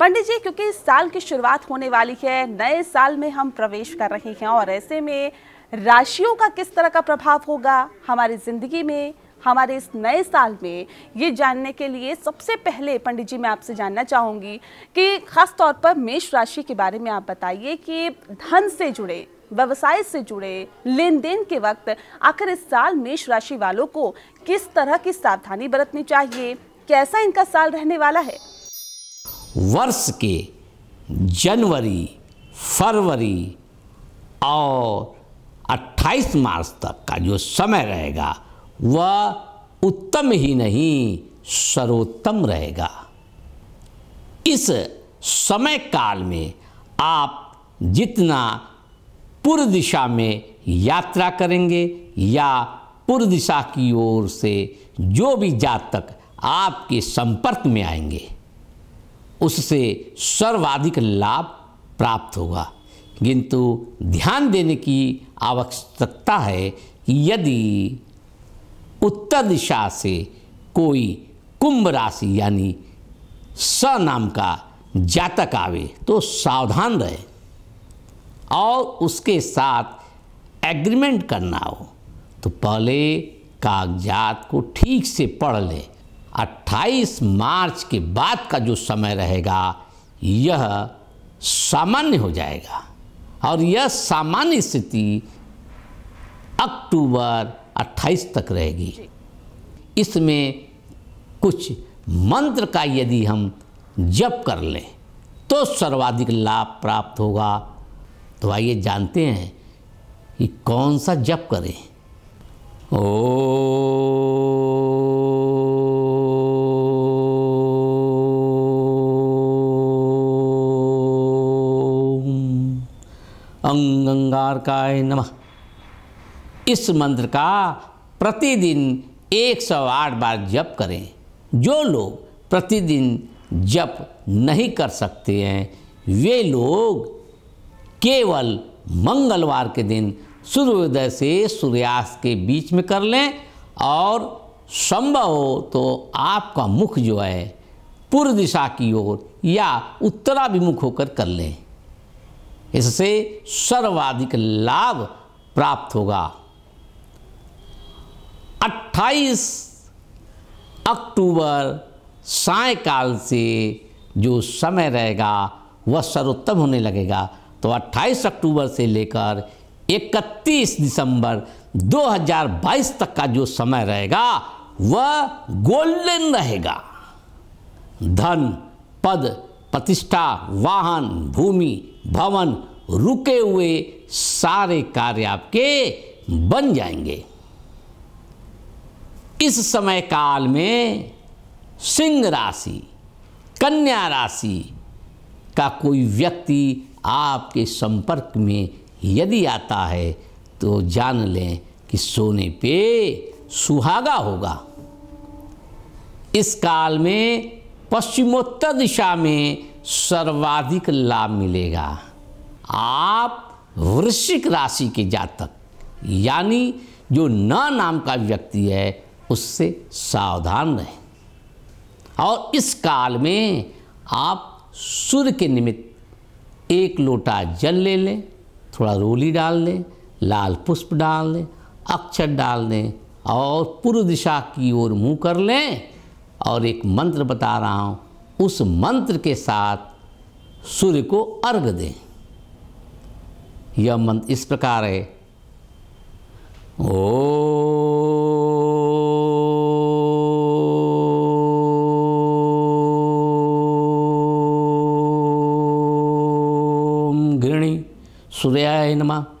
पंडित जी क्योंकि इस साल की शुरुआत होने वाली है नए साल में हम प्रवेश कर रहे हैं और ऐसे में राशियों का किस तरह का प्रभाव होगा हमारी ज़िंदगी में हमारे इस नए साल में ये जानने के लिए सबसे पहले पंडित जी मैं आपसे जानना चाहूँगी कि ख़ास तौर पर मेष राशि के बारे में आप बताइए कि धन से जुड़े व्यवसाय से जुड़े लेन देन के वक्त आखिर इस साल मेष राशि वालों को किस तरह की सावधानी बरतनी चाहिए कैसा इनका साल रहने वाला है वर्ष के जनवरी फरवरी और 28 मार्च तक का जो समय रहेगा वह उत्तम ही नहीं सर्वोत्तम रहेगा इस समय काल में आप जितना पूर्व दिशा में यात्रा करेंगे या पूर्व दिशा की ओर से जो भी जातक आपके संपर्क में आएंगे उससे सर्वाधिक लाभ प्राप्त होगा किंतु ध्यान देने की आवश्यकता है कि यदि उत्तर दिशा से कोई कुंभ राशि यानी स नाम का जातक आवे तो सावधान रहे और उसके साथ एग्रीमेंट करना हो तो पहले कागजात को ठीक से पढ़ लें 28 मार्च के बाद का जो समय रहेगा यह सामान्य हो जाएगा और यह सामान्य स्थिति अक्टूबर 28 तक रहेगी इसमें कुछ मंत्र का यदि हम जप कर लें तो सर्वाधिक लाभ प्राप्त होगा तो आइए जानते हैं कि कौन सा जप करें ओ अंगंगार काय नम इस मंत्र का प्रतिदिन 108 बार जप करें जो लोग प्रतिदिन जप नहीं कर सकते हैं वे लोग केवल मंगलवार के दिन सूर्योदय से सूर्यास्त के बीच में कर लें और संभव हो तो आपका मुख जो है पूर्व दिशा की ओर या उत्तराभिमुख होकर कर लें इससे सर्वाधिक लाभ प्राप्त होगा 28 अक्टूबर सायकाल से जो समय रहेगा वह सर्वोत्तम होने लगेगा तो 28 अक्टूबर से लेकर 31 दिसंबर 2022 तक का जो समय रहेगा वह गोल्डन रहेगा धन पद प्रतिष्ठा वाहन भूमि भवन रुके हुए सारे कार्य आपके बन जाएंगे इस समय काल में सिंह राशि कन्या राशि का कोई व्यक्ति आपके संपर्क में यदि आता है तो जान लें कि सोने पे सुहागा होगा इस काल में पश्चिमोत्तर दिशा में सर्वाधिक लाभ मिलेगा आप वृश्चिक राशि के जातक यानी जो न नाम का व्यक्ति है उससे सावधान रहें और इस काल में आप सूर्य के निमित्त एक लोटा जल ले लें थोड़ा रोली डाल लें लाल पुष्प डाल लें अक्षर डाल लें और पूर्व दिशा की ओर मुंह कर लें और एक मंत्र बता रहा हूँ उस मंत्र के साथ सूर्य को अर्घ दें यह मंत्र इस प्रकार है ओ सूर्याय नमः